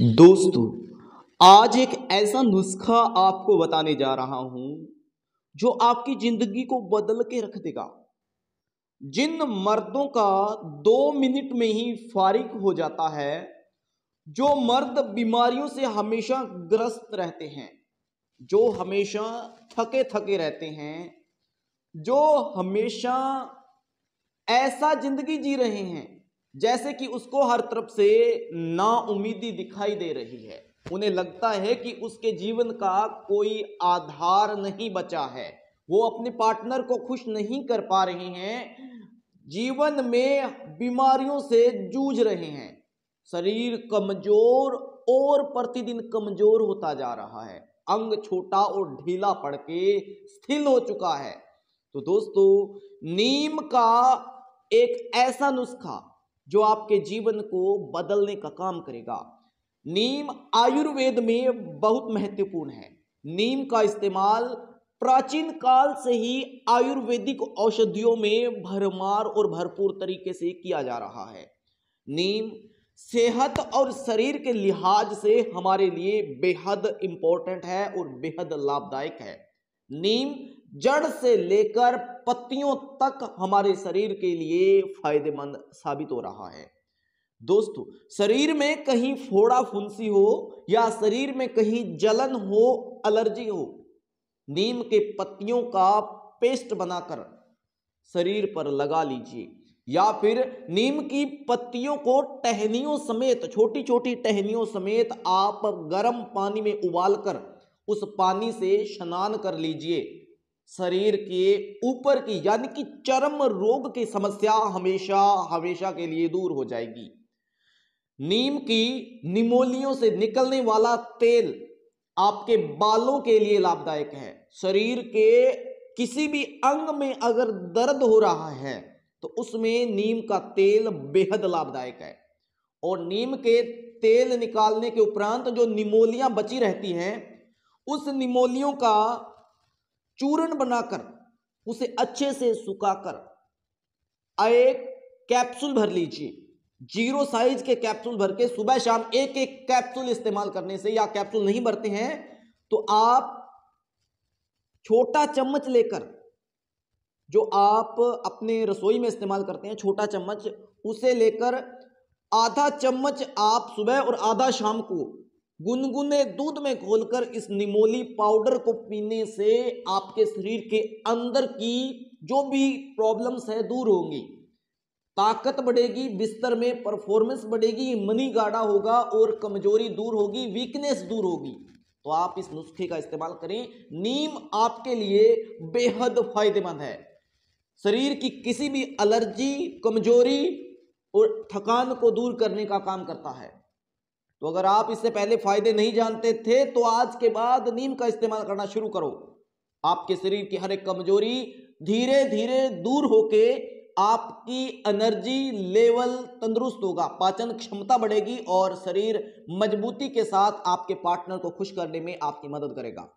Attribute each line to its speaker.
Speaker 1: दोस्तों आज एक ऐसा नुस्खा आपको बताने जा रहा हूं जो आपकी जिंदगी को बदल के रख देगा जिन मर्दों का दो मिनट में ही फारिग हो जाता है जो मर्द बीमारियों से हमेशा ग्रस्त रहते हैं जो हमेशा थके थके रहते हैं जो हमेशा ऐसा जिंदगी जी रहे हैं जैसे कि उसको हर तरफ से नाउमीदी दिखाई दे रही है उन्हें लगता है कि उसके जीवन का कोई आधार नहीं बचा है वो अपने पार्टनर को खुश नहीं कर पा रहे हैं जीवन में बीमारियों से जूझ रहे हैं शरीर कमजोर और प्रतिदिन कमजोर होता जा रहा है अंग छोटा और ढीला पड़ के स्थिल हो चुका है तो दोस्तों नीम का एक ऐसा नुस्खा जो आपके जीवन को बदलने का काम करेगा नीम आयुर्वेद में बहुत महत्वपूर्ण है नीम का इस्तेमाल प्राचीन काल से ही आयुर्वेदिक औषधियों में भरमार और भरपूर तरीके से किया जा रहा है नीम सेहत और शरीर के लिहाज से हमारे लिए बेहद इंपॉर्टेंट है और बेहद लाभदायक है नीम जड़ से लेकर पत्तियों तक हमारे शरीर के लिए फायदेमंद साबित हो रहा है दोस्तों शरीर में कहीं फोड़ा फुंसी हो या शरीर में कहीं जलन हो एलर्जी हो नीम के पत्तियों का पेस्ट बनाकर शरीर पर लगा लीजिए या फिर नीम की पत्तियों को टहनियों समेत छोटी छोटी टहनियों समेत आप गर्म पानी में उबालकर उस पानी से स्नान कर लीजिए शरीर के ऊपर की यानी कि चरम रोग की समस्या हमेशा हमेशा के लिए दूर हो जाएगी नीम की निमोलियों से निकलने वाला तेल आपके बालों के लिए लाभदायक है शरीर के किसी भी अंग में अगर दर्द हो रहा है तो उसमें नीम का तेल बेहद लाभदायक है और नीम के तेल निकालने के उपरांत जो निमोलियां बची रहती हैं उस निमोलियों का चूर्ण बनाकर उसे अच्छे से सुखाकर एक कैप्सूल भर लीजिए जीरो साइज के कैप्सूल भर के सुबह शाम एक एक कैप्सूल इस्तेमाल करने से या कैप्सूल नहीं भरते हैं तो आप छोटा चम्मच लेकर जो आप अपने रसोई में इस्तेमाल करते हैं छोटा चम्मच उसे लेकर आधा चम्मच आप सुबह और आधा शाम को गुनगुने दूध में घोलकर इस निमोली पाउडर को पीने से आपके शरीर के अंदर की जो भी प्रॉब्लम्स है दूर होंगी ताकत बढ़ेगी बिस्तर में परफॉर्मेंस बढ़ेगी मनी गाढ़ा होगा और कमजोरी दूर होगी वीकनेस दूर होगी तो आप इस नुस्खे का इस्तेमाल करें नीम आपके लिए बेहद फायदेमंद है शरीर की किसी भी एलर्जी कमजोरी और थकान को दूर करने का काम करता है तो अगर आप इससे पहले फायदे नहीं जानते थे तो आज के बाद नीम का इस्तेमाल करना शुरू करो आपके शरीर की हर एक कमजोरी धीरे धीरे दूर होके आपकी एनर्जी लेवल तंदुरुस्त होगा पाचन क्षमता बढ़ेगी और शरीर मजबूती के साथ आपके पार्टनर को खुश करने में आपकी मदद करेगा